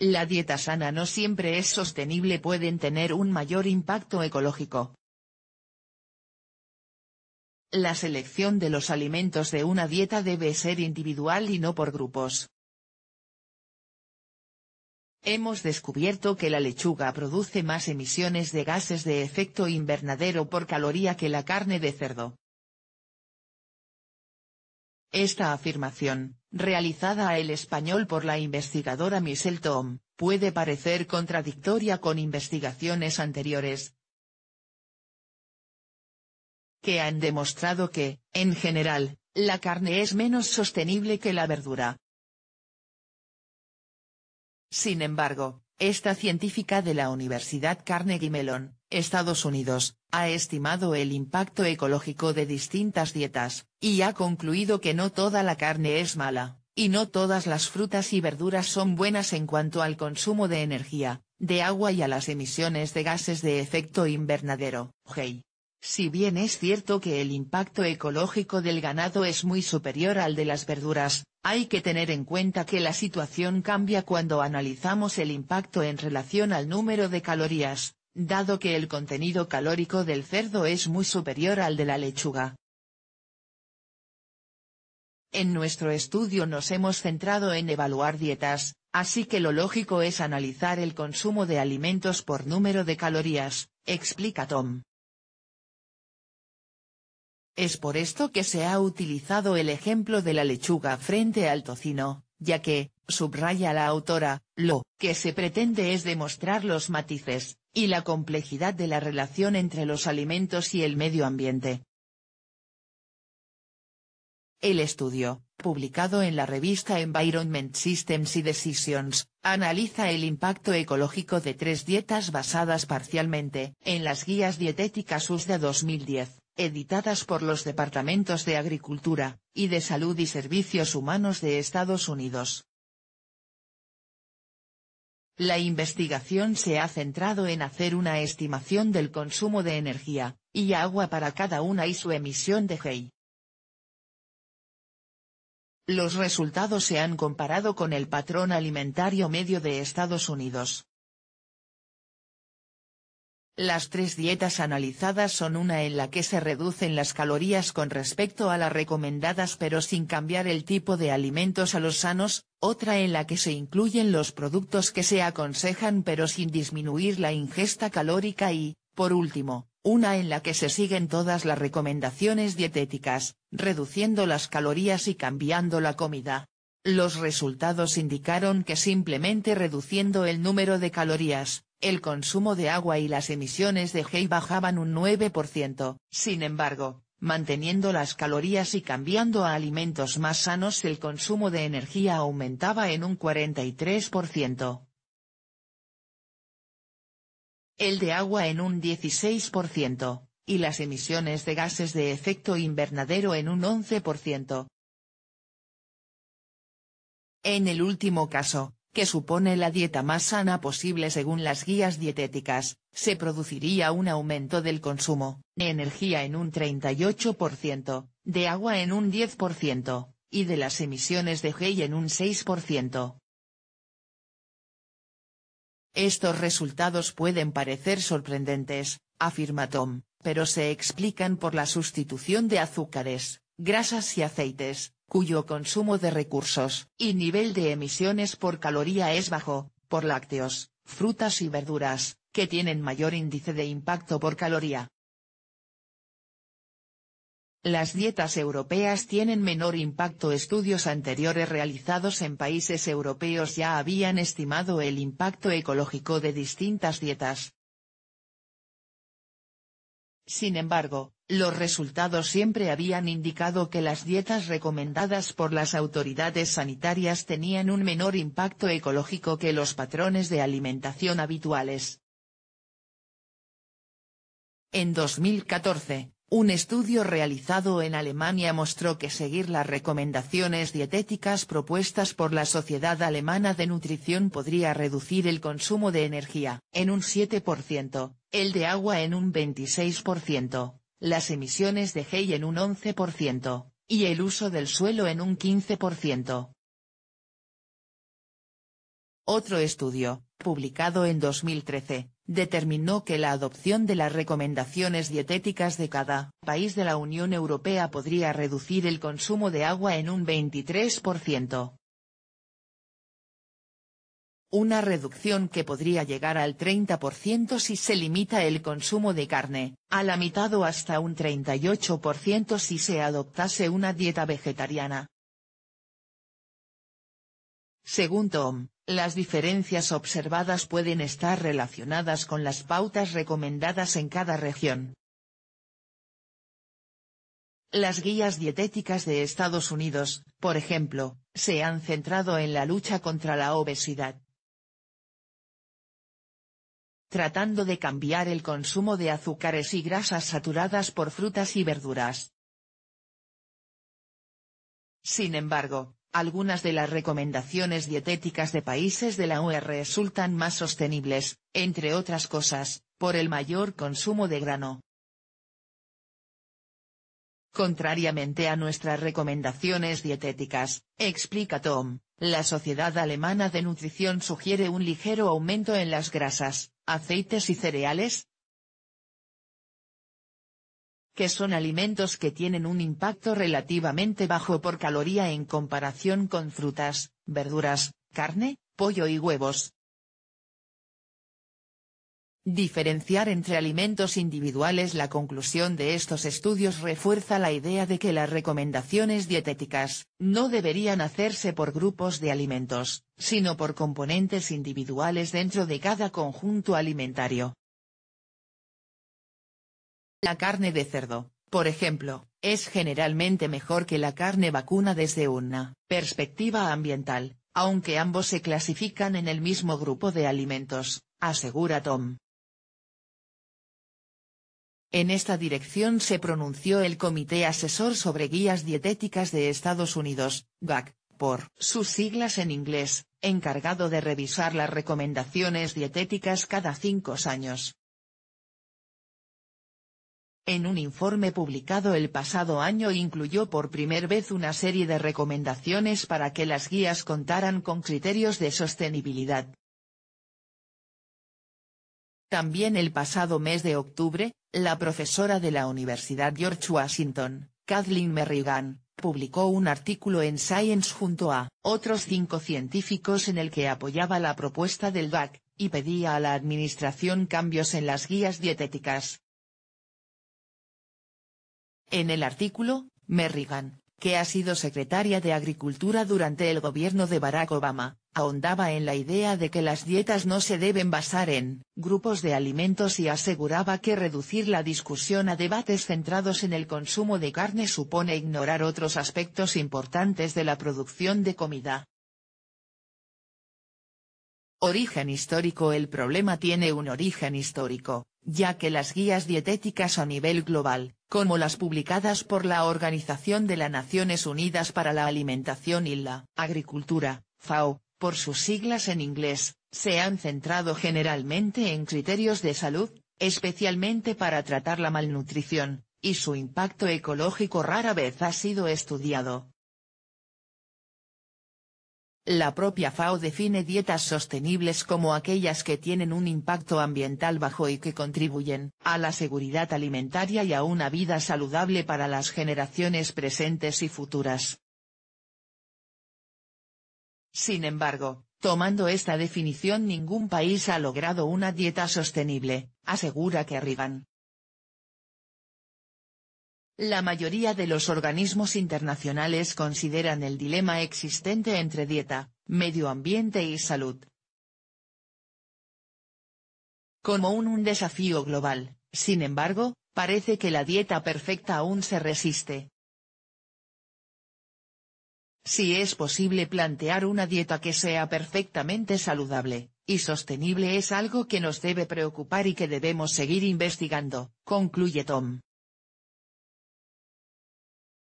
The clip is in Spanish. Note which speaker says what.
Speaker 1: La dieta sana no siempre es sostenible pueden tener un mayor impacto ecológico. La selección de los alimentos de una dieta debe ser individual y no por grupos. Hemos descubierto que la lechuga produce más emisiones de gases de efecto invernadero por caloría que la carne de cerdo. Esta afirmación, realizada a el español por la investigadora Michelle Tom, puede parecer contradictoria con investigaciones anteriores, que han demostrado que, en general, la carne es menos sostenible que la verdura. Sin embargo, esta científica de la Universidad Carnegie Mellon, Estados Unidos, ha estimado el impacto ecológico de distintas dietas, y ha concluido que no toda la carne es mala, y no todas las frutas y verduras son buenas en cuanto al consumo de energía, de agua y a las emisiones de gases de efecto invernadero. Hey. Si bien es cierto que el impacto ecológico del ganado es muy superior al de las verduras, hay que tener en cuenta que la situación cambia cuando analizamos el impacto en relación al número de calorías, dado que el contenido calórico del cerdo es muy superior al de la lechuga. En nuestro estudio nos hemos centrado en evaluar dietas, así que lo lógico es analizar el consumo de alimentos por número de calorías, explica Tom. Es por esto que se ha utilizado el ejemplo de la lechuga frente al tocino, ya que, subraya la autora, lo que se pretende es demostrar los matices, y la complejidad de la relación entre los alimentos y el medio ambiente. El estudio, publicado en la revista Environment Systems y Decisions, analiza el impacto ecológico de tres dietas basadas parcialmente en las guías dietéticas USDA 2010, editadas por los Departamentos de Agricultura, y de Salud y Servicios Humanos de Estados Unidos. La investigación se ha centrado en hacer una estimación del consumo de energía y agua para cada una y su emisión de GEI. Los resultados se han comparado con el patrón alimentario medio de Estados Unidos, las tres dietas analizadas son una en la que se reducen las calorías con respecto a las recomendadas pero sin cambiar el tipo de alimentos a los sanos, otra en la que se incluyen los productos que se aconsejan pero sin disminuir la ingesta calórica y, por último, una en la que se siguen todas las recomendaciones dietéticas, reduciendo las calorías y cambiando la comida. Los resultados indicaron que simplemente reduciendo el número de calorías, el consumo de agua y las emisiones de GEI bajaban un 9%. Sin embargo, manteniendo las calorías y cambiando a alimentos más sanos el consumo de energía aumentaba en un 43%. El de agua en un 16%, y las emisiones de gases de efecto invernadero en un 11%. En el último caso, que supone la dieta más sana posible según las guías dietéticas, se produciría un aumento del consumo, de energía en un 38%, de agua en un 10%, y de las emisiones de GEI en un 6%. Estos resultados pueden parecer sorprendentes, afirma Tom, pero se explican por la sustitución de azúcares, grasas y aceites, cuyo consumo de recursos y nivel de emisiones por caloría es bajo, por lácteos, frutas y verduras, que tienen mayor índice de impacto por caloría. Las dietas europeas tienen menor impacto. Estudios anteriores realizados en países europeos ya habían estimado el impacto ecológico de distintas dietas. Sin embargo, los resultados siempre habían indicado que las dietas recomendadas por las autoridades sanitarias tenían un menor impacto ecológico que los patrones de alimentación habituales. En 2014, un estudio realizado en Alemania mostró que seguir las recomendaciones dietéticas propuestas por la Sociedad Alemana de Nutrición podría reducir el consumo de energía en un 7%, el de agua en un 26%, las emisiones de GEI en un 11%, y el uso del suelo en un 15%. Otro estudio, publicado en 2013, determinó que la adopción de las recomendaciones dietéticas de cada país de la Unión Europea podría reducir el consumo de agua en un 23% una reducción que podría llegar al 30% si se limita el consumo de carne, a la mitad o hasta un 38% si se adoptase una dieta vegetariana. Según Tom, las diferencias observadas pueden estar relacionadas con las pautas recomendadas en cada región. Las guías dietéticas de Estados Unidos, por ejemplo, se han centrado en la lucha contra la obesidad, tratando de cambiar el consumo de azúcares y grasas saturadas por frutas y verduras. Sin embargo, algunas de las recomendaciones dietéticas de países de la UE resultan más sostenibles, entre otras cosas, por el mayor consumo de grano. Contrariamente a nuestras recomendaciones dietéticas, explica Tom, la Sociedad Alemana de Nutrición sugiere un ligero aumento en las grasas, aceites y cereales, que son alimentos que tienen un impacto relativamente bajo por caloría en comparación con frutas, verduras, carne, pollo y huevos. Diferenciar entre alimentos individuales La conclusión de estos estudios refuerza la idea de que las recomendaciones dietéticas, no deberían hacerse por grupos de alimentos, sino por componentes individuales dentro de cada conjunto alimentario. La carne de cerdo, por ejemplo, es generalmente mejor que la carne vacuna desde una perspectiva ambiental, aunque ambos se clasifican en el mismo grupo de alimentos, asegura Tom. En esta dirección se pronunció el Comité Asesor sobre Guías Dietéticas de Estados Unidos, GAC, por sus siglas en inglés, encargado de revisar las recomendaciones dietéticas cada cinco años. En un informe publicado el pasado año incluyó por primera vez una serie de recomendaciones para que las guías contaran con criterios de sostenibilidad, también el pasado mes de octubre, la profesora de la Universidad George Washington, Kathleen Merrigan, publicó un artículo en Science junto a otros cinco científicos en el que apoyaba la propuesta del BAC, y pedía a la Administración cambios en las guías dietéticas. En el artículo, Merrigan, que ha sido secretaria de Agricultura durante el gobierno de Barack Obama, ahondaba en la idea de que las dietas no se deben basar en grupos de alimentos y aseguraba que reducir la discusión a debates centrados en el consumo de carne supone ignorar otros aspectos importantes de la producción de comida. Origen histórico El problema tiene un origen histórico, ya que las guías dietéticas a nivel global, como las publicadas por la Organización de las Naciones Unidas para la Alimentación y la Agricultura, FAO, por sus siglas en inglés, se han centrado generalmente en criterios de salud, especialmente para tratar la malnutrición, y su impacto ecológico rara vez ha sido estudiado, la propia FAO define dietas sostenibles como aquellas que tienen un impacto ambiental bajo y que contribuyen a la seguridad alimentaria y a una vida saludable para las generaciones presentes y futuras. Sin embargo, tomando esta definición ningún país ha logrado una dieta sostenible, asegura que arriban. La mayoría de los organismos internacionales consideran el dilema existente entre dieta, medio ambiente y salud. Como un, un desafío global, sin embargo, parece que la dieta perfecta aún se resiste. Si es posible plantear una dieta que sea perfectamente saludable, y sostenible es algo que nos debe preocupar y que debemos seguir investigando, concluye Tom.